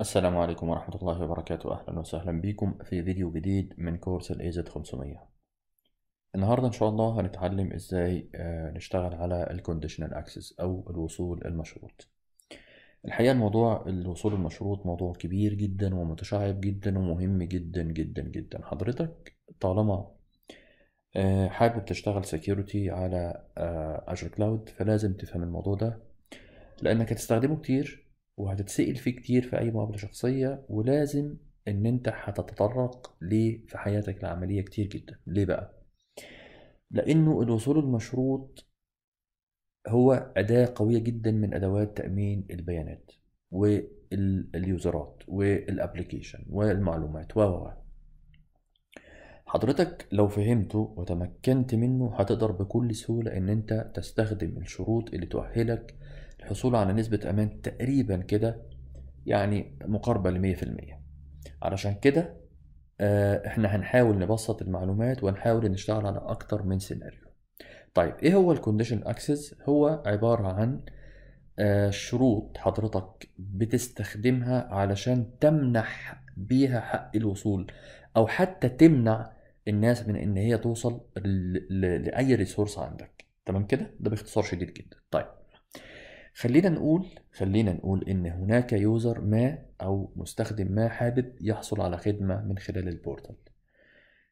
السلام عليكم ورحمة الله وبركاته أهلا وسهلا بكم في فيديو جديد من كورس الـ AZ 500 النهاردة إن شاء الله هنتعلم إزاي آه، نشتغل على الـ Conditional Access أو الوصول المشروط الحقيقة الموضوع الوصول المشروط موضوع كبير جدا ومتشعب جدا ومهم جدا جدا جدا حضرتك طالما آه، حابب تشتغل سيكيورتي على آه، Azure كلاود فلازم تفهم الموضوع ده لأنك هتستخدمه كتير وهتتسأل فيه كتير في أي مقابلة شخصية ولازم إن أنت هتتطرق ليه في حياتك العملية كتير جدا ليه بقى؟ لأنه الوصول المشروط هو أداة قوية جدا من أدوات تأمين البيانات واليوزرات والابلكيشن والمعلومات و حضرتك لو فهمته وتمكنت منه هتقدر بكل سهولة إن أنت تستخدم الشروط اللي تؤهلك حصوله على نسبة أمان تقريبا كده يعني مقاربة في 100% علشان كده آه، احنا هنحاول نبسط المعلومات ونحاول نشتغل على أكتر من سيناريو طيب ايه هو الكونديشن اكسس هو عبارة عن آه، شروط حضرتك بتستخدمها علشان تمنح بيها حق الوصول او حتى تمنع الناس من ان هي توصل لاي ريسورس عندك تمام كده ده باختصار شديد جدا طيب خلينا نقول خلينا نقول ان هناك يوزر ما او مستخدم ما حابب يحصل على خدمه من خلال البورتال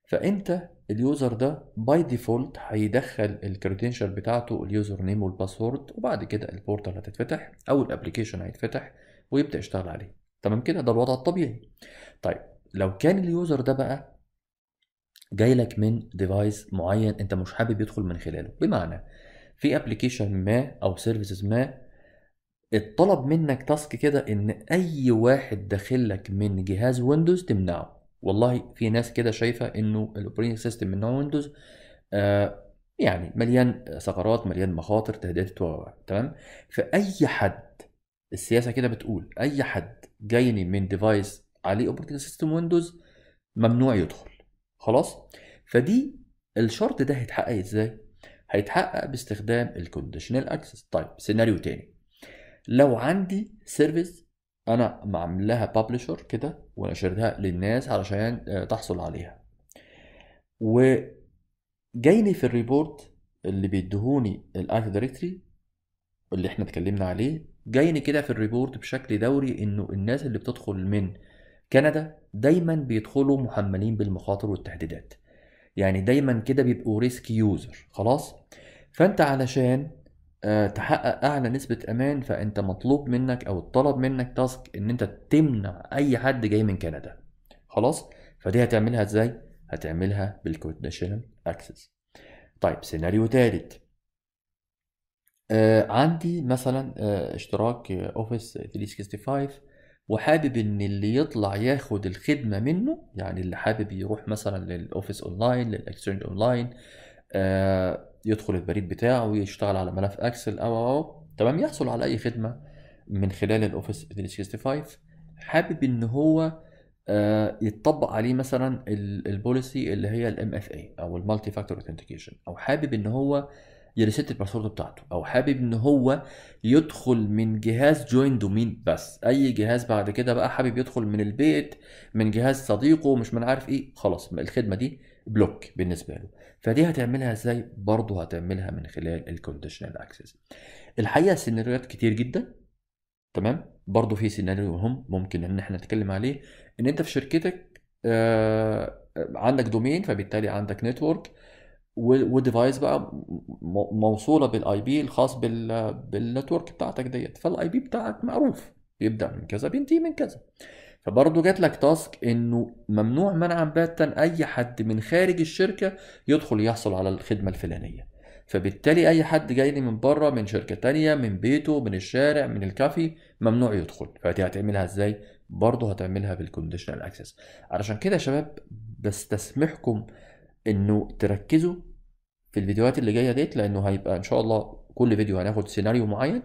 فانت اليوزر ده باي ديفولت هيدخل الكريدنشال بتاعته اليوزر نيم والباسورد وبعد كده البورتال هتتفتح او الابلكيشن هيتفتح ويبدا يشتغل عليه تمام كده ده الوضع الطبيعي طيب لو كان اليوزر ده بقى جاي لك من ديفايس معين انت مش حابب يدخل من خلاله بمعنى في ابلكيشن ما او سيرفيسز ما اتطلب منك تاسك كده ان اي واحد داخل لك من جهاز ويندوز تمنعه والله في ناس كده شايفه انه الاوبريتنج سيستم من نوع ويندوز آه يعني مليان ثغرات مليان مخاطر تهديدات و تمام فاي حد السياسه كده بتقول اي حد جايني من ديفايس عليه اوبريتنج سيستم ويندوز ممنوع يدخل خلاص فدي الشرط ده هيتحقق ازاي هيتحقق باستخدام الكونديشنال اكسس طيب سيناريو تاني لو عندي سيرفيس انا معملها بابليشر بابلشر كده ونشرتها للناس علشان آه، تحصل عليها وجايني في الريبورت اللي بيدهوني الايت دايركتري اللي احنا اتكلمنا عليه جايني كده في الريبورت بشكل دوري انه الناس اللي بتدخل من كندا دايما بيدخلوا محملين بالمخاطر والتهديدات يعني دايما كده بيبقوا ريسك يوزر خلاص فانت علشان آه، تحقق اعلى نسبه امان فانت مطلوب منك او اتطلب منك تاسك ان انت تمنع اي حد جاي من كندا خلاص فدي هتعملها ازاي هتعملها بالكونديشنال اكسس طيب سيناريو ثالث آه عندي مثلا آه اشتراك اوفيس 365 وحابب ان اللي يطلع ياخد الخدمه منه يعني اللي حابب يروح مثلا للاوفيس اونلاين للاكسشينج اونلاين آه يدخل البريد بتاعه ويشتغل على ملف اكسل او او تمام يحصل على اي خدمه من خلال الاوفيس 365 حابب ان هو آه، يتطبق عليه مثلا البوليسي اللي هي الام اف اي او المالتي فاكتور اوثنتيكيشن او حابب ان هو يريست الباسورد بتاعته او حابب ان هو يدخل من جهاز جوين دومين بس اي جهاز بعد كده بقى حابب يدخل من البيت من جهاز صديقه مش من عارف ايه خلاص الخدمه دي بلوك بالنسبه له فدي هتعملها ازاي برضه هتعملها من خلال الكونديشنال اكسس الحقيقه سيناريوهات كتير جدا تمام برضه في سيناريو مهم ممكن ان احنا نتكلم عليه ان انت في شركتك آه عندك دومين فبالتالي عندك نتورك وديفايس بقى موصوله بالاي بي الخاص بالنتورك بتاعتك ديت فالاي بي بتاعك معروف بيبدا من كذا بينتهي من كذا فبرضه جات لك تاسك انه ممنوع منعا باتا اي حد من خارج الشركه يدخل يحصل على الخدمه الفلانيه فبالتالي اي حد جاي لي من بره من شركه تانية من بيته من الشارع من الكافي ممنوع يدخل فدي هتعملها ازاي برضه هتعملها بالكونديشنال اكسس علشان كده يا شباب بستسمحكم انه تركزوا في الفيديوهات اللي جايه ديت لانه هيبقى ان شاء الله كل فيديو هناخد سيناريو معين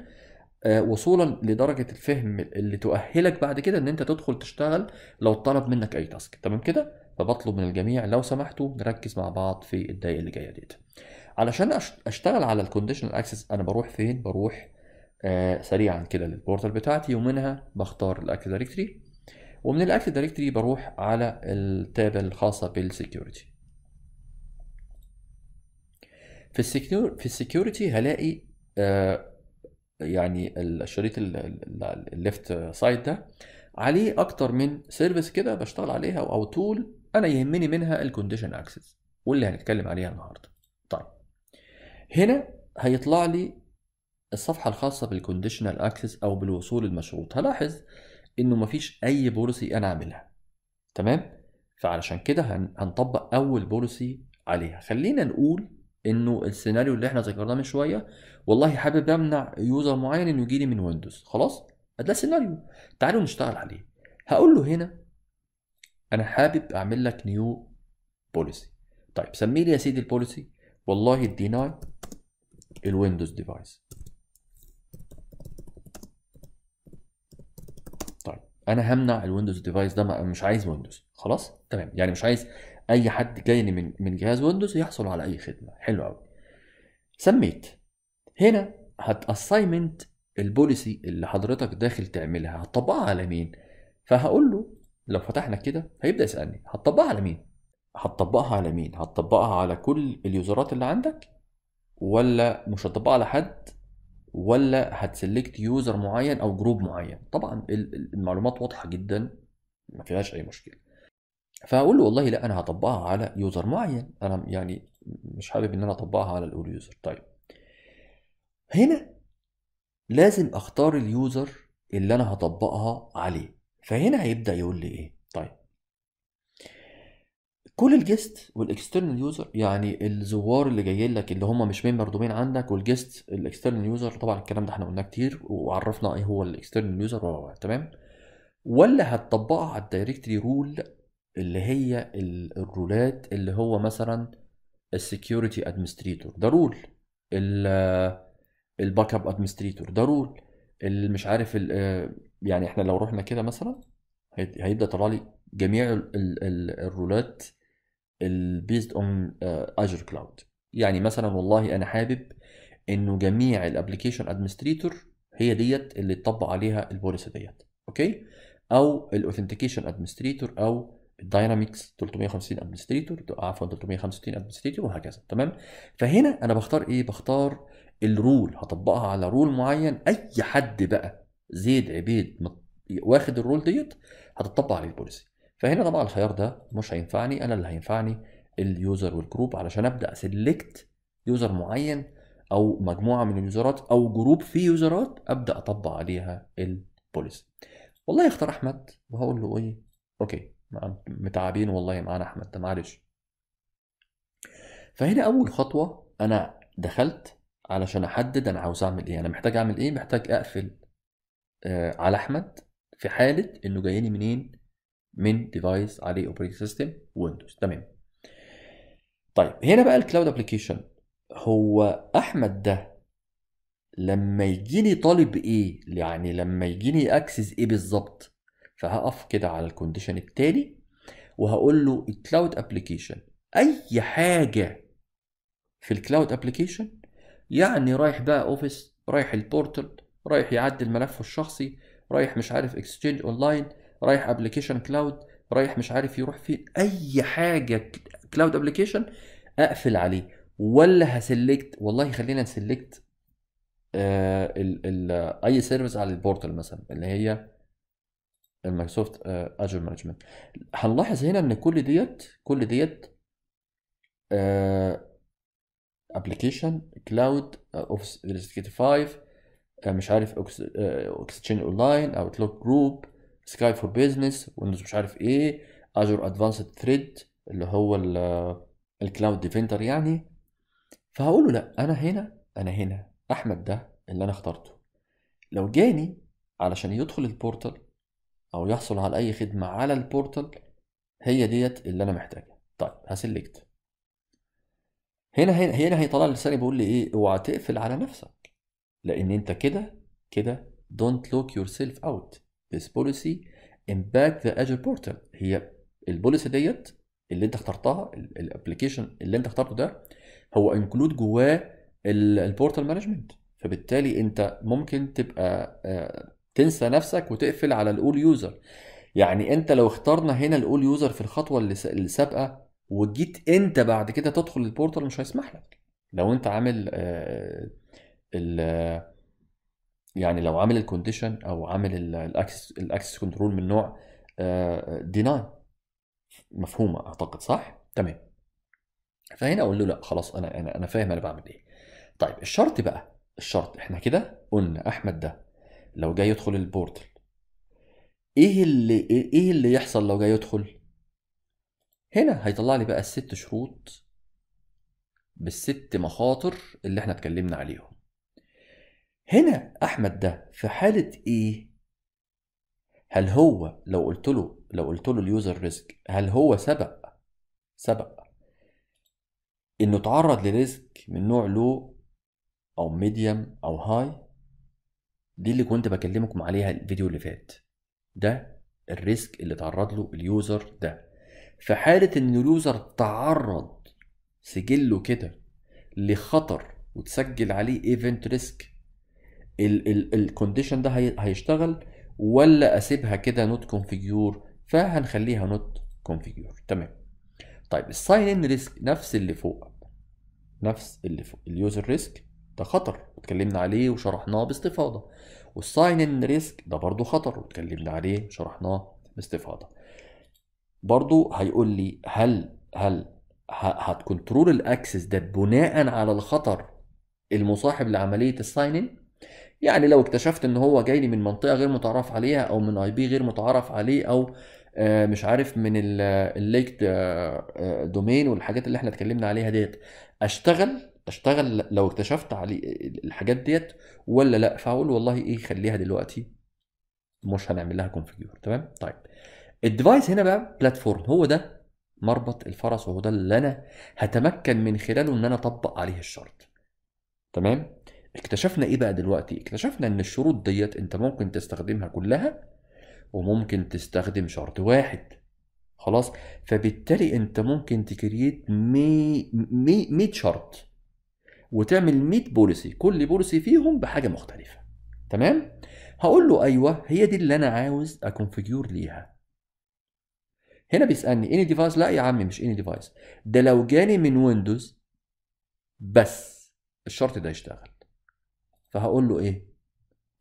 آه، وصولا لدرجه الفهم اللي تؤهلك بعد كده ان انت تدخل تشتغل لو طلب منك اي تاسك تمام كده فبطلب من الجميع لو سمحتوا نركز مع بعض في الدقايق اللي جايه ديت علشان اشتغل على الكونديشنال اكسس انا بروح فين بروح آه سريعا كده للبورتال بتاعتي ومنها بختار الاكت دايركتري ومن الاكت دايركتري بروح على التاب الخاصه بالسكيورتي في السكيور في السكيورتي هلاقي آه يعني الشريط الليفت سايد ده عليه اكتر من سيرفيس كده بشتغل عليها او تول انا يهمني منها الكونديشن اكسس واللي هنتكلم عليها النهارده طيب هنا هيطلع لي الصفحه الخاصه بالكونديشنال اكسس او بالوصول المشروط هلاحظ انه مفيش اي بوليسي انا عاملها تمام فعلشان كده هنطبق اول بوليسي عليها خلينا نقول انه السيناريو اللي احنا ذكرناه من شويه والله حابب امنع يوزر معين انه يجي لي من ويندوز خلاص ده سيناريو تعالوا نشتغل عليه هقول له هنا انا حابب اعمل لك نيو بوليسي طيب سمي لي يا سيدي البوليسي والله الديناي الويندوز ديفايس انا همنع الويندوز ديفايس ده مش عايز ويندوز خلاص تمام يعني مش عايز اي حد جاي لي من من جهاز ويندوز يحصل على اي خدمه حلو قوي سميت هنا هتاساينمنت البوليسي اللي حضرتك داخل تعملها هتطبقها على مين فهقول له لو فتحنا كده هيبدا يسالني هتطبقها على مين هتطبقها على مين هتطبقها على كل اليوزرات اللي عندك ولا مش هتطبقها على حد ولا هتسلكت يوزر معين او جروب معين طبعا المعلومات واضحه جدا ما فيهاش اي مشكله فهقول له والله لا انا هطبقها على يوزر معين انا يعني مش حابب ان انا اطبقها على الاول يوزر طيب هنا لازم اختار اليوزر اللي انا هطبقها عليه فهنا هيبدا يقول لي ايه طيب كل الجيست والاكسترنال يوزر يعني الزوار اللي جايين لك اللي هم مش ممبر دومين عندك والجيست الاكسترنال يوزر طبعا الكلام ده احنا قلناه كتير وعرفنا ايه هو الاكسترنال يوزر تمام ولا هتطبقها على الدايركتري رول اللي هي الرولات اللي هو مثلا السكيورتي ادمنستريتور ده رول الباك اب ادمنستريتور ده رول مش عارف آه، يعني احنا لو رحنا كده مثلا هيبدا يطلع لي جميع الرولات البيزد اون اجر كلاود يعني مثلا والله انا حابب انه جميع الابلكيشن ادمنستريتور هي ديت اللي تطبق عليها البوليسي ديت اوكي او الاوثنتيكيشن ادمنستريتور او الداينامكس 350 ادمنستريتور عفوا 365 ادمنستريتور وهكذا تمام فهنا انا بختار ايه بختار الرول هطبقها على رول معين اي حد بقى زيد عبيد واخد الرول ديت هتطبق عليه البوليسي فهنا طبعا الخيار ده مش هينفعني انا اللي هينفعني اليوزر والجروب علشان ابدا سيلكت يوزر معين او مجموعه من اليوزرات او جروب فيه يوزرات ابدا اطبق عليها البوليسي والله اختار احمد وهقول له ايه اوكي متعبين والله معانا احمد ده معلش فهنا اول خطوه انا دخلت علشان احدد انا عاوز اعمل ايه انا محتاج اعمل ايه محتاج اقفل آه على احمد في حاله انه جايني منين من ديفايس عليه اوبريتنج سيستم ويندوز تمام طيب هنا بقى الكلاود ابلكيشن هو احمد ده لما يجيني طالب ايه يعني لما يجيني اكسس ايه بالظبط فهقف كده على الكونديشن التالي وهقول له الكلاود ابلكيشن اي حاجه في الكلاود ابلكيشن يعني رايح بقى اوفيس رايح البورتال رايح يعدي ملفه الشخصي رايح مش عارف اكسشينج اونلاين رايح ابلكيشن كلاود رايح مش عارف يروح فين اي حاجه كلاود ابلكيشن اقفل عليه ولا هسلكت والله خلينا نسلكت آه، ال اي سيرفيس على البورتال مثلا اللي هي المايكروسوفت اجر مانجمنت هنلاحظ هنا ان كل ديت كل ديت ابلكيشن كلاود اوفيس 365 مش عارف اكستشينج اون لاين اوتلوك جروب سكاي فور بيزنس ويندوز مش عارف ايه اجور ادفانسد ثريد اللي هو الكلاود ديفندر يعني فهقول له لا انا هنا انا هنا احمد ده اللي انا اخترته لو جاني علشان يدخل البورتال او يحصل على اي خدمه على البورتال هي ديت اللي انا محتاجها طيب هسلكت هنا هنا هنا هيطلع لي لساني بيقول لي ايه اوعى تقفل على نفسك لان انت كده كده دونت لوك يور سيلف اوت this policy impact the Azure portal هي البوليسي ديت اللي انت اخترتها الابلكيشن اللي انت اخترته ده هو انكلود جواه البورتال مانجمنت فبالتالي انت ممكن تبقى آه، تنسى نفسك وتقفل على الاول يوزر يعني انت لو اخترنا هنا الاول يوزر في الخطوه اللي سابقه وجيت انت بعد كده تدخل البورتال مش هيسمح لك لو انت عامل آه، ال آه، يعني لو عامل الكونديشن او عامل الاكسس الاكسس كنترول من نوع ديناي آه، مفهومه اعتقد صح؟ تمام فهنا اقول له لا خلاص انا انا انا فاهم انا بعمل ايه. طيب الشرط بقى الشرط احنا كده قلنا احمد ده لو جاي يدخل البورتل ايه اللي ايه اللي يحصل لو جاي يدخل؟ هنا هيطلع لي بقى الست شروط بالست مخاطر اللي احنا اتكلمنا عليهم. هنا احمد ده في حاله ايه هل هو لو قلت له لو قلت له اليوزر ريسك هل هو سبق سبق انه تعرض لريسك من نوع لو او ميديوم او هاي دي اللي كنت بكلمكم عليها الفيديو اللي فات ده الريسك اللي تعرض له اليوزر ده في حالة ان اليوزر تعرض سجله كده لخطر وتسجل عليه ايفنت ريسك الكونديشن ده هيشتغل ولا اسيبها كده نوت كونفيجيور فهنخليها نوت كونفيجيور تمام طيب الساين ان ريسك نفس اللي فوق نفس اللي فوق اليوزر ريسك ده خطر اتكلمنا عليه وشرحناه باستفاضه والساين ان ريسك ده برضو خطر واتكلمنا عليه وشرحناه باستفاضه برضو هيقول لي هل هل هتكنترول الاكسس ده بناء على الخطر المصاحب لعمليه الساين ان يعني لو اكتشفت ان هو جاي لي من منطقه غير متعرف عليها او من اي بي غير متعرف عليه او آه، مش عارف من آه، الليك دومين آه، والحاجات اللي احنا اتكلمنا عليها ديت اشتغل اشتغل لو اكتشفت علي الحاجات ديت ولا لا فاقول والله ايه خليها دلوقتي مش هنعمل لها كونفيجور تمام طيب الديفايس هنا بقى بلاتفورم هو ده مربط الفرس وهو ده اللي انا هتمكن من خلاله ان انا اطبق عليه الشرط تمام اكتشفنا ايه بقى دلوقتي اكتشفنا ان الشروط ديت انت ممكن تستخدمها كلها وممكن تستخدم شرط واحد خلاص فبالتالي انت ممكن تكريت 100 شرط وتعمل 100 بوليسي كل بوليسي فيهم بحاجه مختلفه تمام هقول له ايوه هي دي اللي انا عاوز اكونفيجور ليها هنا بيسالني اني ديفايس لا يا عم مش اني ديفايس ده لو جاني من ويندوز بس الشرط ده يشتغل فهقول له ايه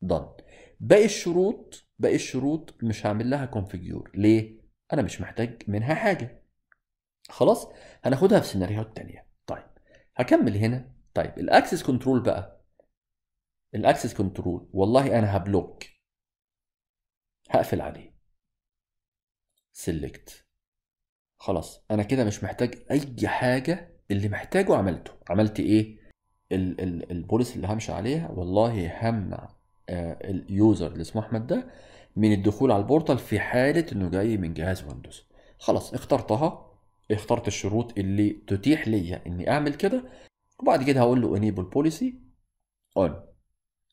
دن باقي الشروط باقي الشروط مش هعمل لها كونفيجيور ليه انا مش محتاج منها حاجه خلاص هناخدها في سيناريوهات تانية طيب هكمل هنا طيب الاكسس كنترول بقى الاكسس كنترول والله انا هبلوك هقفل عليه سيلكت خلاص انا كده مش محتاج اي حاجه اللي محتاجه عملته عملت ايه البوليس اللي همشي عليها والله همنع آه، اليوزر اللي اسمه احمد ده من الدخول على البورتال في حاله انه جاي من جهاز ويندوز خلاص اخترتها اخترت الشروط اللي تتيح ليا اني اعمل كده وبعد كده هقول له انيبل بوليسي اون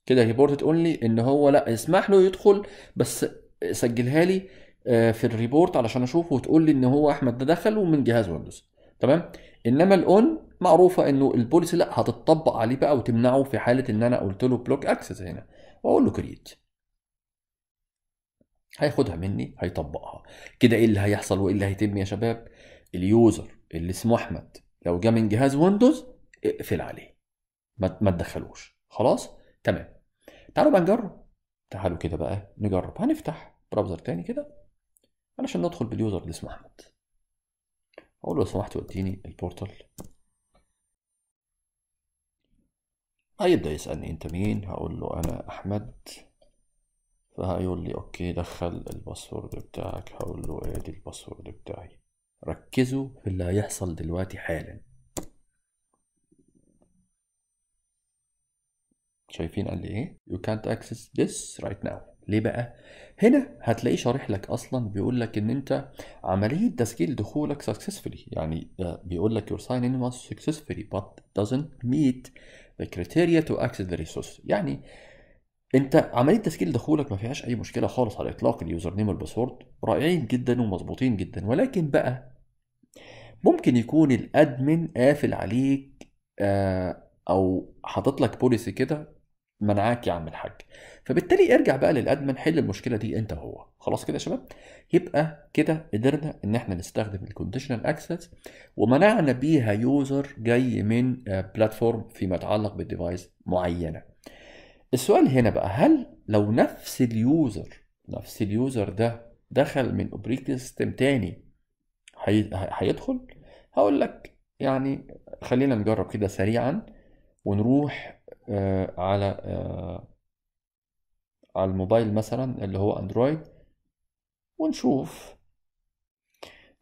كده ريبورت تقول لي ان هو لا اسمح له يدخل بس سجلها لي آه، في الريبورت علشان اشوفه وتقول لي ان هو احمد ده دخل ومن جهاز ويندوز تمام انما الاون معروفه انه البوليسي لا هتطبق عليه بقى وتمنعه في حاله ان انا قلت له بلوك اكسس هنا واقول له كريت هياخدها مني هيطبقها كده ايه اللي هيحصل وايه اللي هيتم يا شباب اليوزر اللي اسمه احمد لو جه من جهاز ويندوز اقفل عليه ما تدخلوش خلاص تمام تعالوا بقى نجرب تعالوا كده بقى نجرب هنفتح براوزر تاني كده علشان ندخل باليوزر اللي اسمه احمد اقول له لو سمحت وديني البورتال هيبدأ يسألني أنت مين هقول له أنا أحمد فهيقول لي أوكي دخل الباسورد بتاعك هقول له أدي إيه الباسورد بتاعي ركزوا في اللي هيحصل دلوقتي حالا شايفين قال لي ايه you can't access this right now ليه بقى هنا هتلاقيه شارح لك اصلا بيقول لك ان انت عمليه تسجيل دخولك سكسسفلي يعني آه، بيقول لك يور ساين ان واز سكسسفلي بات دازنت ميت ذا كريتيريا تو اكسس ذا ريسورس يعني انت عمليه تسجيل دخولك ما فيهاش اي مشكله خالص على الاطلاق اليوزر نيم والباسورد رائعين جدا ومظبوطين جدا ولكن بقى ممكن يكون الادمن قافل عليك آه، او حاطط لك بوليسي كده منعاك يا عم الحاج فبالتالي ارجع بقى للادمن حل المشكله دي انت وهو خلاص كده يا شباب يبقى كده قدرنا ان احنا نستخدم الكونديشنال اكسس ومنعنا بيها يوزر جاي من بلاتفورم آه، فيما يتعلق بالديفايس معينه السؤال هنا بقى هل لو نفس اليوزر نفس اليوزر ده دخل من اوبريت سيستم تاني هيدخل هقول لك يعني خلينا نجرب كده سريعا ونروح آه، على آه، على الموبايل مثلا اللي هو اندرويد ونشوف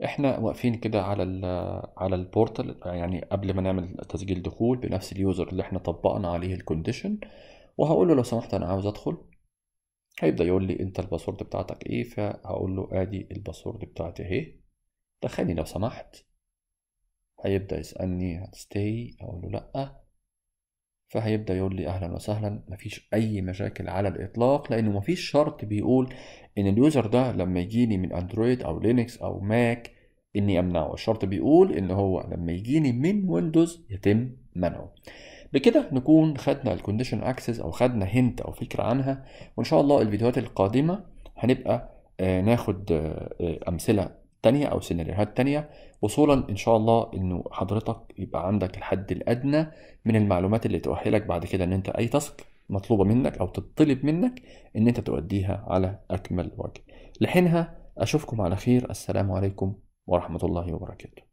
احنا واقفين كده على الـ على البورتال يعني قبل ما نعمل تسجيل دخول بنفس اليوزر اللي احنا طبقنا عليه الكونديشن وهقول له لو سمحت انا عاوز ادخل هيبدا يقول لي انت الباسورد بتاعتك ايه فهقول له ادي الباسورد بتاعتي اهي دخلني لو سمحت هيبدا يسالني هتستي اقول له لا فهيبدا يقول لي اهلا وسهلا مفيش اي مشاكل على الاطلاق لانه مفيش شرط بيقول ان اليوزر ده لما يجيني من اندرويد او لينكس او ماك اني امنعه الشرط بيقول ان هو لما يجيني من ويندوز يتم منعه بكده نكون خدنا الكونديشن اكسس او خدنا هنت او فكره عنها وان شاء الله الفيديوهات القادمه هنبقى آه، ناخد آه، آه، امثله تانية أو سيناريوهات تانية وصولا إن شاء الله إنه حضرتك يبقى عندك الحد الأدنى من المعلومات اللي تؤهلك بعد كده إن أنت أي تاسك مطلوبة منك أو تطلب منك إن أنت تؤديها على أكمل وجه لحينها أشوفكم على خير السلام عليكم ورحمة الله وبركاته